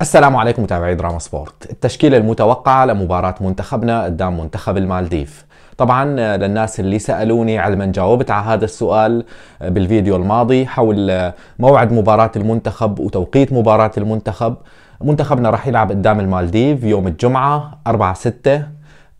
السلام عليكم متابعي دراما سبورت التشكيلة المتوقعة لمباراة منتخبنا قدام منتخب المالديف طبعا للناس اللي سألوني علما جاوبت على هذا السؤال بالفيديو الماضي حول موعد مباراة المنتخب وتوقيت مباراة المنتخب منتخبنا راح يلعب قدام المالديف يوم الجمعة 4 6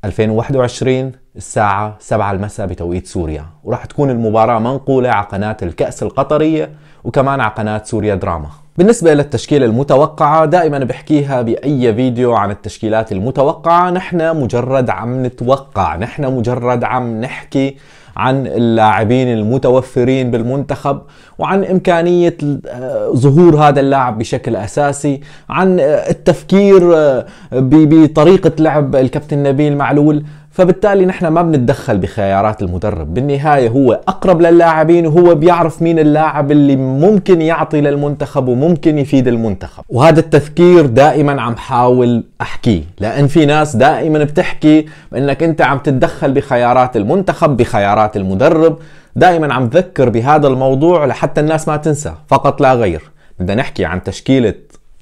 2021 الساعة 7 المساء بتوقيت سوريا وراح تكون المباراة منقولة على قناة الكأس القطرية وكمان على قناة سوريا دراما بالنسبة للتشكيلة المتوقعة دائما بحكيها بأي فيديو عن التشكيلات المتوقعة نحن مجرد عم نتوقع نحن مجرد عم نحكي عن اللاعبين المتوفرين بالمنتخب وعن إمكانية آه، ظهور هذا اللاعب بشكل أساسي عن آه، التفكير آه، بطريقة لعب الكابتن نبيل معلول فبالتالي نحن ما بنتدخل بخيارات المدرب بالنهاية هو أقرب للاعبين وهو بيعرف مين اللاعب اللي ممكن يعطي للمنتخب وممكن يفيد المنتخب وهذا التفكير دائما عم حاول أحكيه لأن في ناس دائما بتحكي أنك أنت عم تتدخل بخيارات المنتخب بخيارات المدرب دائما عم ذكر بهذا الموضوع لحتى الناس ما تنسى فقط لا غير بدنا نحكي عن تشكيلة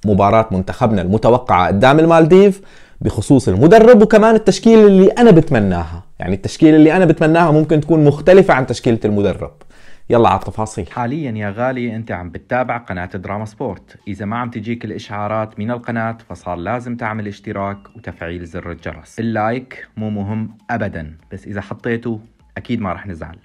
مباراة منتخبنا المتوقعة قدام المالديف بخصوص المدرب وكمان التشكيل اللي انا بتمناها يعني التشكيل اللي انا بتمناها ممكن تكون مختلفه عن تشكيله المدرب يلا على التفاصيل حاليا يا غالي انت عم بتتابع قناة دراما سبورت اذا ما عم تجيك الاشعارات من القناة فصار لازم تعمل اشتراك وتفعيل زر الجرس اللايك مو مهم ابدا بس اذا حطيته اكيد ما رح نزعل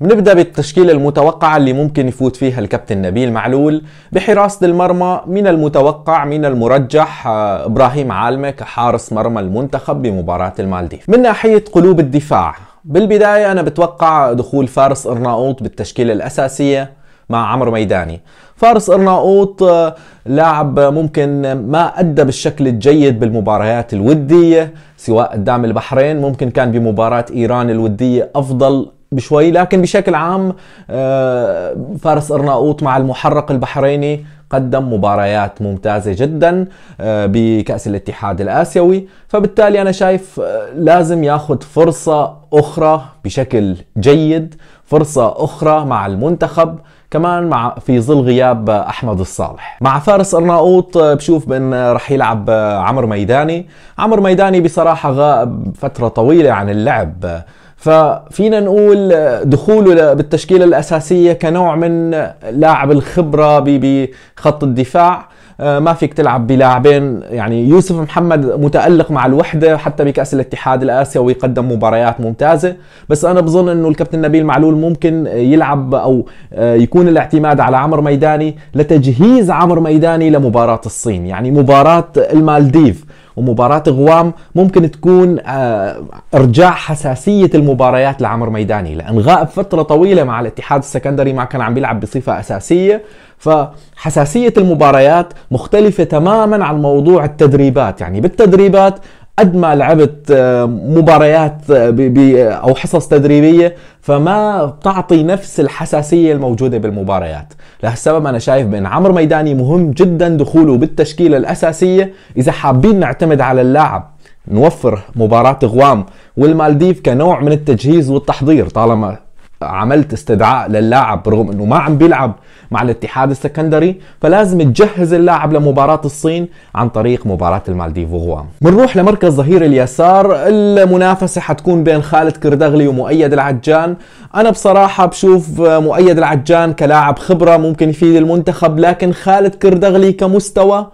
بنبدأ بالتشكيلة المتوقعة اللي ممكن يفوت فيها الكابتن نبيل معلول بحراسة المرمى من المتوقع من المرجح آه، إبراهيم عالمة كحارس مرمى المنتخب بمباراة المالديف من ناحية قلوب الدفاع بالبداية أنا بتوقع دخول فارس إرناؤوط بالتشكيلة الأساسية مع عمرو ميداني فارس إرناؤوط آه، لاعب ممكن ما أدى بالشكل الجيد بالمباريات الودية سواء قدام البحرين ممكن كان بمباراة إيران الودية أفضل بشوي لكن بشكل عام آه، فارس أرناؤوط مع المحرق البحريني قدم مباريات ممتازة جدا آه، بكأس الاتحاد الآسيوي فبالتالي أنا شايف آه، لازم ياخذ فرصة أخرى بشكل جيد فرصة أخرى مع المنتخب كمان مع في ظل غياب احمد الصالح مع فارس ارناؤوط بشوف بان رح يلعب عمر ميداني عمر ميداني بصراحه غاب فتره طويله عن اللعب ففينا نقول دخوله بالتشكيلة الأساسية كنوع من لاعب الخبرة بخط الدفاع آه، ما فيك تلعب بلاعبين يعني يوسف محمد متألق مع الوحدة حتى بكأس الاتحاد الآسيوي قدم مباريات ممتازة بس أنا بظن أنه الكابتن نبيل معلول ممكن يلعب أو آه، يكون الاعتماد على عمر ميداني لتجهيز عمر ميداني لمباراة الصين يعني مباراة المالديف ومباراة غوام ممكن تكون آه، ارجاع حساسية المباريات لعمر ميداني لان غائب فترة طويلة مع الاتحاد السكندري ما كان عم بيلعب بصفة اساسية فحساسية المباريات مختلفة تماما عن موضوع التدريبات يعني بالتدريبات قد ما لعبت آه، مباريات آه، او حصص تدريبيه فما بتعطي نفس الحساسيه الموجوده بالمباريات لهالسبب انا شايف بان عمر ميداني مهم جدا دخوله بالتشكيله الاساسيه اذا حابين نعتمد على اللاعب نوفر مباراة غوام والمالديف كنوع من التجهيز والتحضير طالما عملت استدعاء للاعب رغم انه ما عم بيلعب مع الاتحاد السكندري فلازم تجهز اللاعب لمباراة الصين عن طريق مباراة المالديف وغوام بنروح لمركز ظهير اليسار المنافسة حتكون بين خالد كردغلي ومؤيد العجان انا بصراحة بشوف مؤيد العجان كلاعب خبرة ممكن يفيد المنتخب لكن خالد كردغلي كمستوى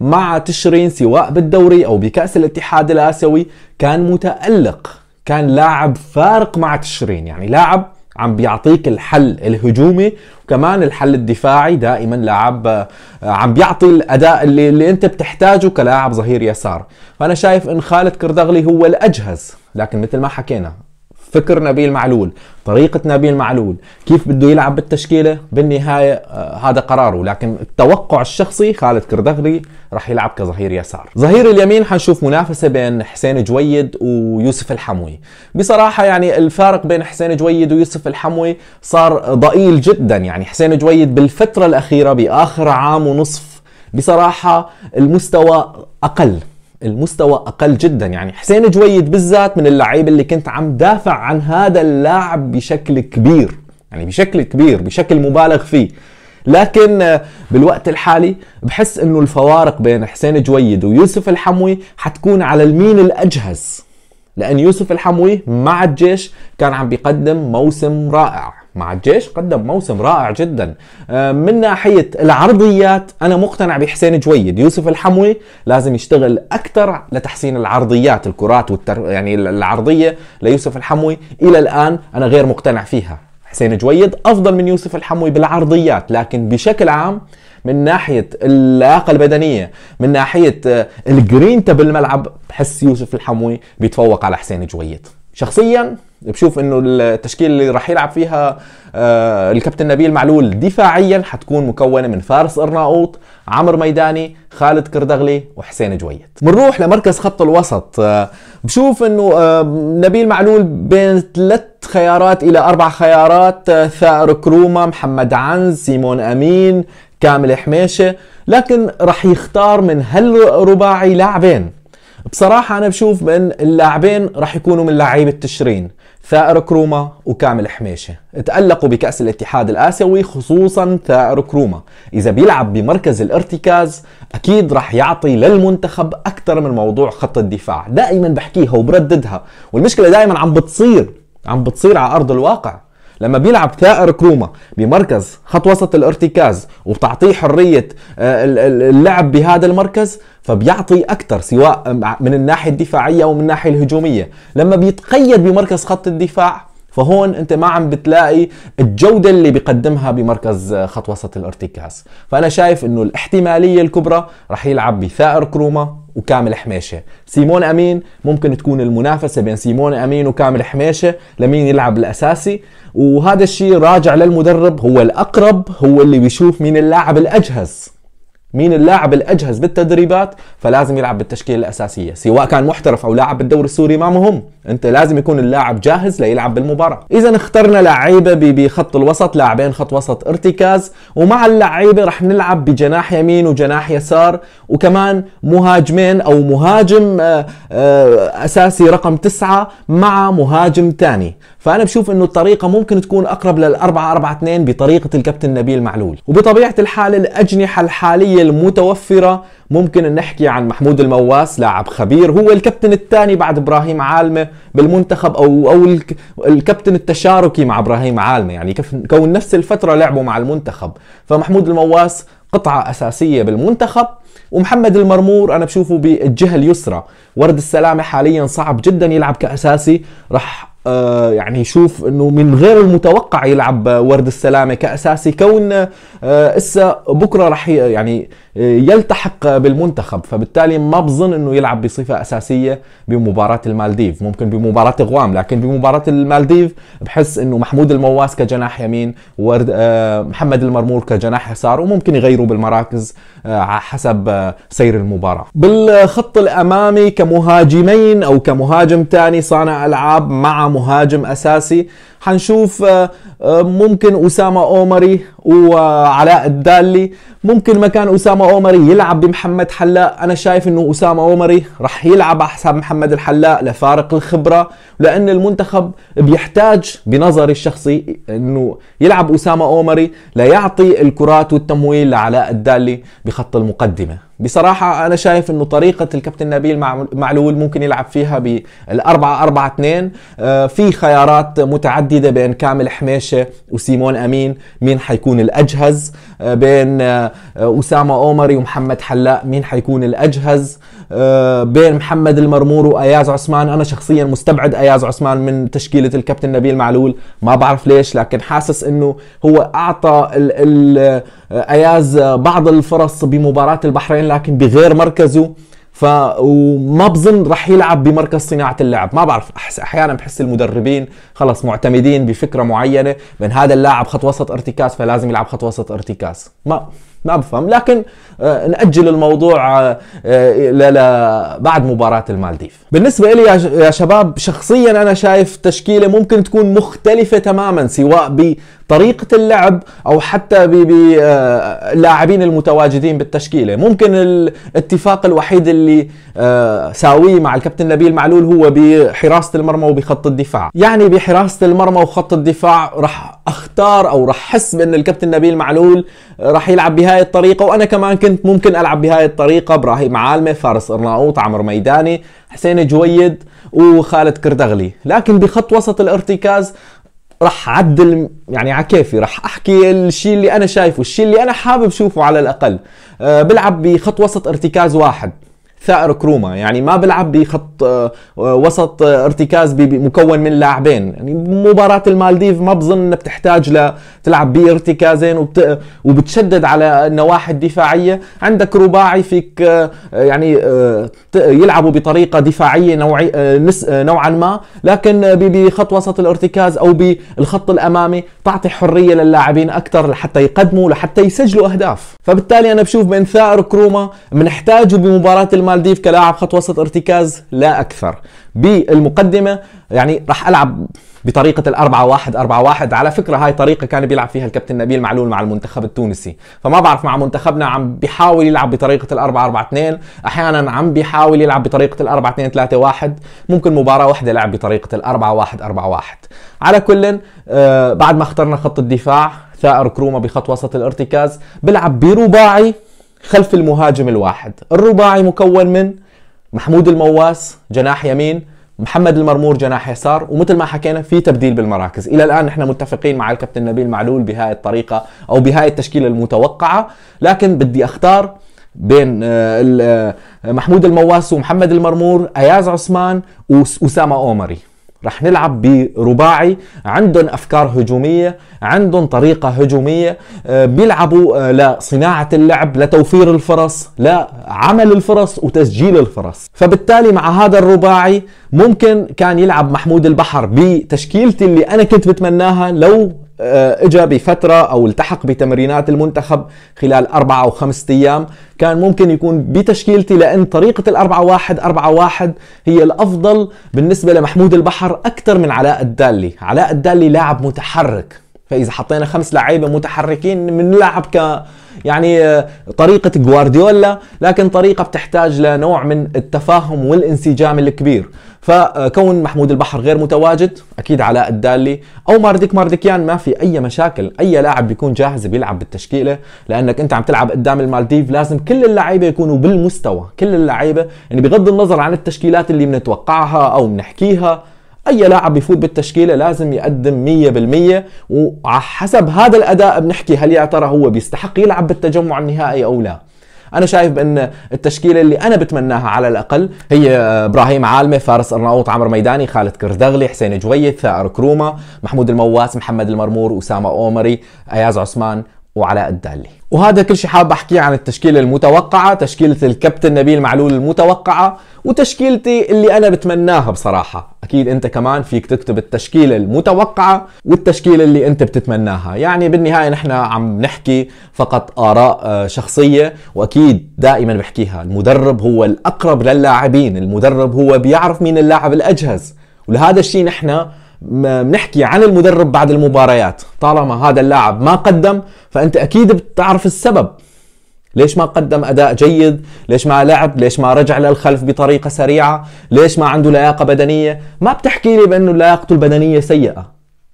مع تشرين سواء بالدوري او بكأس الاتحاد الاسيوي كان متألق كان لاعب فارق مع تشرين يعني لاعب عم بيعطيك الحل الهجومي وكمان الحل الدفاعي دائما لاعب آه، عم بيعطي الاداء اللي, اللي انت بتحتاجه كلاعب ظهير يسار فانا شايف ان خالد كردغلي هو الاجهز لكن مثل ما حكينا فكر نبيل معلول طريقة نبيل معلول كيف بده يلعب بالتشكيلة بالنهاية آه، هذا قراره لكن التوقع الشخصي خالد كردغري راح يلعب كظهير يسار ظهير اليمين حنشوف منافسة بين حسين جويد ويوسف الحموي بصراحة يعني الفارق بين حسين جويد ويوسف الحموي صار ضئيل جدا يعني حسين جويد بالفترة الأخيرة بآخر عام ونصف بصراحة المستوى أقل المستوى اقل جدا يعني حسين جويد بالذات من اللعيبه اللي كنت عم دافع عن هذا اللاعب بشكل كبير يعني بشكل كبير بشكل مبالغ فيه لكن بالوقت الحالي بحس انه الفوارق بين حسين جويد ويوسف الحموي حتكون على المين الاجهز لان يوسف الحموي مع الجيش كان عم بيقدم موسم رائع مع الجيش قدم موسم رائع جدا آه، من ناحية العرضيات أنا مقتنع بحسين جويد يوسف الحموي لازم يشتغل أكثر لتحسين العرضيات الكرات والتر... يعني العرضية ليوسف الحموي إلى الآن أنا غير مقتنع فيها حسين جويد أفضل من يوسف الحموي بالعرضيات لكن بشكل عام من ناحية اللياقة البدنية من ناحية آه، الجرينتا بالملعب بحس يوسف الحموي بيتفوق على حسين جويد شخصيا بشوف انه التشكيل اللي راح يلعب فيها آه الكابتن نبيل معلول دفاعيا حتكون مكونه من فارس قرناؤوط عمرو ميداني خالد كردغلي وحسين جويت بنروح لمركز خط الوسط آه بشوف انه آه نبيل معلول بين ثلاث خيارات الى اربع خيارات آه، ثائر كروما محمد عنز سيمون امين كامل حميشه لكن راح يختار من هالرباعي لاعبين بصراحة أنا بشوف بأن اللاعبين راح يكونوا من لعيبة تشرين ثائر كروما وكامل حميشه تألقوا بكأس الاتحاد الآسيوي خصوصا ثائر كروما إذا بيلعب بمركز الارتكاز أكيد رح يعطي للمنتخب أكثر من موضوع خط الدفاع دائما بحكيها وبرددها والمشكلة دائما عم بتصير عم بتصير على أرض الواقع لما بيلعب ثائر كروما بمركز خط وسط الارتكاز وبتعطيه حرية آه، اللعب بهذا المركز فبيعطي اكثر سواء من الناحيه الدفاعيه ومن الناحيه الهجوميه لما بيتقيد بمركز خط الدفاع فهون انت ما عم بتلاقي الجوده اللي بيقدمها بمركز خط وسط الارتكاز فانا شايف انه الاحتماليه الكبرى رح يلعب بثائر كروما وكامل حميشه سيمون امين ممكن تكون المنافسه بين سيمون امين وكامل حميشه لمين يلعب الاساسي وهذا الشيء راجع للمدرب هو الاقرب هو اللي بيشوف مين اللاعب الاجهز مين اللاعب الاجهز بالتدريبات فلازم يلعب بالتشكيله الاساسيه سواء كان محترف او لاعب بالدوري السوري ما مهم انت لازم يكون اللاعب جاهز ليلعب بالمباراه اذا اخترنا لعيبه بخط الوسط لاعبين خط وسط ارتكاز ومع اللعيبه رح نلعب بجناح يمين وجناح يسار وكمان مهاجمين او مهاجم آه، آه، اساسي رقم تسعة مع مهاجم ثاني فانا بشوف انه الطريقه ممكن تكون اقرب لل 4 4 2 بطريقه الكابتن نبيل معلول وبطبيعه الحال الاجنحه الحاليه المتوفره ممكن نحكي عن محمود المواس لاعب خبير هو الكابتن الثاني بعد ابراهيم عالمه بالمنتخب او او الكابتن التشاركي مع ابراهيم عالمه يعني كون نفس الفتره لعبوا مع المنتخب فمحمود المواس قطعه اساسيه بالمنتخب ومحمد المرمور انا بشوفه بالجهه اليسرى ورد السلامه حاليا صعب جدا يلعب كاساسي راح آه، يعني يشوف انه من غير المتوقع يلعب ورد السلامه كاساسي كون آه، اسا بكره راح يعني آه، يلتحق بالمنتخب فبالتالي ما بظن انه يلعب بصفه اساسيه بمباراه المالديف ممكن بمباراه غوام لكن بمباراه المالديف بحس انه محمود المواس كجناح يمين ورد محمد المرمور كجناح يسار وممكن يغيروا بالمراكز حسب سير المباراه بالخط الامامي كمهاجمين او كمهاجم ثاني صانع العاب مع مهاجم اساسي حنشوف آه، آه، ممكن اسامه اومري وعلاء الدالي ممكن مكان اسامه اومري يلعب بمحمد حلاق انا شايف انه اسامه اومري راح يلعب على حساب محمد الحلاق لفارق الخبره لان المنتخب بيحتاج بنظري الشخصي انه يلعب اسامه اومري ليعطي الكرات والتمويل لعلاء الدالي بخط المقدمه بصراحة أنا شايف إنه طريقة الكابتن نبيل معلول ممكن يلعب فيها بالأربعة أربعة اثنين آه، في خيارات متعددة بين كامل حميشة وسيمون أمين مين حيكون الأجهز آه، بين آه، أسامة أومري ومحمد حلاق مين حيكون الأجهز آه، بين محمد المرمور واياز عثمان انا شخصيا مستبعد اياز عثمان من تشكيله الكابتن نبيل معلول ما بعرف ليش لكن حاسس انه هو اعطى الـ الـ آه، اياز بعض الفرص بمباراه البحرين لكن بغير مركزه ف وما بظن رح يلعب بمركز صناعه اللعب ما بعرف أحس احيانا بحس المدربين خلص معتمدين بفكره معينه من هذا اللاعب خط وسط ارتكاز فلازم يلعب خط وسط ارتكاز ما ما بفهم لكن آه، نأجل الموضوع آه، بعد مباراة المالديف بالنسبة لي يا شباب شخصيا أنا شايف تشكيلة ممكن تكون مختلفة تماما سواء بطريقة اللعب أو حتى باللاعبين آه، المتواجدين بالتشكيلة ممكن الاتفاق الوحيد اللي ساويه مع الكابتن نبيل معلول هو بحراسة المرمى وبخط الدفاع يعني بحراسة المرمى وخط الدفاع راح أختار أو راح احس بأن الكابتن نبيل معلول راح يلعب بها بهاي الطريقة وأنا كمان كنت ممكن ألعب بهاي الطريقة إبراهيم عالمة فارس إرناؤوط عمر ميداني حسين جويد وخالد كردغلي لكن بخط وسط الارتكاز رح عدل يعني على كيفي رح احكي الشيء اللي انا شايفه الشيء اللي انا حابب شوفه على الاقل أه بلعب بخط وسط ارتكاز واحد ثائر كروما يعني ما بلعب بخط آه، آه، وسط آه، ارتكاز مكون من لاعبين يعني مباراة المالديف ما بظن بتحتاج لتلعب بارتكازين وبت... وبتشدد على النواحي الدفاعية عندك رباعي فيك يعني يلعبوا بطريقة دفاعية نوعي... نوعا ما لكن بخط وسط الارتكاز او بالخط الامامي تعطي حرية للاعبين اكثر لحتى يقدموا لحتى يسجلوا اهداف فبالتالي انا بشوف بين ثائر كروما بنحتاجه بمباراة المالديف المالديف كلاعب خط وسط ارتكاز لا اكثر بالمقدمه يعني راح العب بطريقة الأربعة واحد أربعة واحد على فكرة هاي طريقة كان بيلعب فيها الكابتن نبيل معلول مع المنتخب التونسي فما بعرف مع منتخبنا عم بيحاول يلعب بطريقة الأربعة أربعة اثنين أحيانا عم بيحاول يلعب بطريقة الأربعة اثنين ثلاثة واحد ممكن مباراة واحدة لعب بطريقة الأربعة واحد أربعة واحد على كل آه، بعد ما اخترنا خط الدفاع ثائر كروما بخط وسط الارتكاز بلعب برباعي خلف المهاجم الواحد الرباعي مكون من محمود المواس جناح يمين محمد المرمور جناح يسار ومثل ما حكينا في تبديل بالمراكز الى الان نحن متفقين مع الكابتن نبيل معلول بهاي الطريقه او بهاي التشكيله المتوقعه لكن بدي اختار بين آه، آه، محمود المواس ومحمد المرمور اياز عثمان واسامه اومري رح نلعب برباعي عندهم افكار هجوميه عندهم طريقه هجوميه آه، بيلعبوا آه، لصناعه اللعب لتوفير الفرص لعمل الفرص وتسجيل الفرص فبالتالي مع هذا الرباعي ممكن كان يلعب محمود البحر بتشكيلتي اللي انا كنت بتمناها لو آه، اجى بفترة او التحق بتمرينات المنتخب خلال أربعة او خمسة ايام كان ممكن يكون بتشكيلتي لان طريقة الأربعة واحد أربعة واحد هي الافضل بالنسبة لمحمود البحر اكثر من علاء الدالي علاء الدالي لاعب متحرك فاذا حطينا خمس لعيبه متحركين بنلعب ك يعني آه، طريقه جوارديولا لكن طريقه بتحتاج لنوع من التفاهم والانسجام الكبير فكون محمود البحر غير متواجد اكيد علاء الدالي او مارديك مارديكيان ما في اي مشاكل اي لاعب بيكون جاهز بيلعب بالتشكيله لانك انت عم تلعب قدام المالديف لازم كل اللعيبه يكونوا بالمستوى كل اللعيبه يعني بغض النظر عن التشكيلات اللي بنتوقعها او بنحكيها اي لاعب بيفوت بالتشكيله لازم يقدم 100% حسب هذا الاداء بنحكي هل يا ترى هو بيستحق يلعب بالتجمع النهائي او لا انا شايف بان التشكيله اللي انا بتمناها على الاقل هي آه، ابراهيم عالمه فارس الرناوط عمر ميداني خالد كردغلي حسين جويد ثائر كروما محمود المواس محمد المرمور اسامه اومري اياز عثمان وعلاء الدالي وهذا كل شيء حاب احكيه عن التشكيله المتوقعه تشكيله الكابتن نبيل معلول المتوقعه وتشكيلتي اللي انا بتمناها بصراحه اكيد انت كمان فيك تكتب التشكيله المتوقعه والتشكيله اللي انت بتتمناها يعني بالنهايه نحن عم نحكي فقط اراء آه، شخصيه واكيد دائما بحكيها المدرب هو الاقرب للاعبين المدرب هو بيعرف مين اللاعب الاجهز ولهذا الشيء نحن بنحكي عن المدرب بعد المباريات طالما هذا اللاعب ما قدم فانت اكيد بتعرف السبب ليش ما قدم اداء جيد ليش ما لعب ليش ما رجع للخلف بطريقه سريعه ليش ما عنده لياقه بدنيه ما بتحكي لي بانه لياقته البدنيه سيئه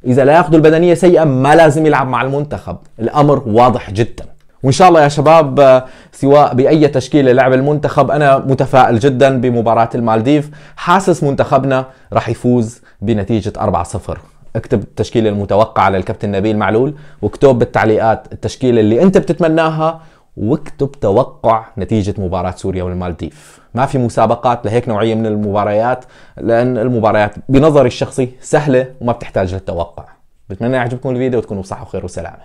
اذا لياقته البدنيه سيئه ما لازم يلعب مع المنتخب الامر واضح جدا وان شاء الله يا شباب سواء باي تشكيله لعب المنتخب انا متفائل جدا بمباراه المالديف حاسس منتخبنا راح يفوز بنتيجه 4-0 اكتب التشكيلة المتوقعة للكابتن نبيل معلول واكتب بالتعليقات التشكيلة اللي انت بتتمناها واكتب توقع نتيجة مباراة سوريا والمالديف ما في مسابقات لهيك نوعية من المباريات لأن المباريات بنظري الشخصي سهلة وما بتحتاج للتوقع بتمنى يعجبكم الفيديو وتكونوا بصحة وخير وسلامة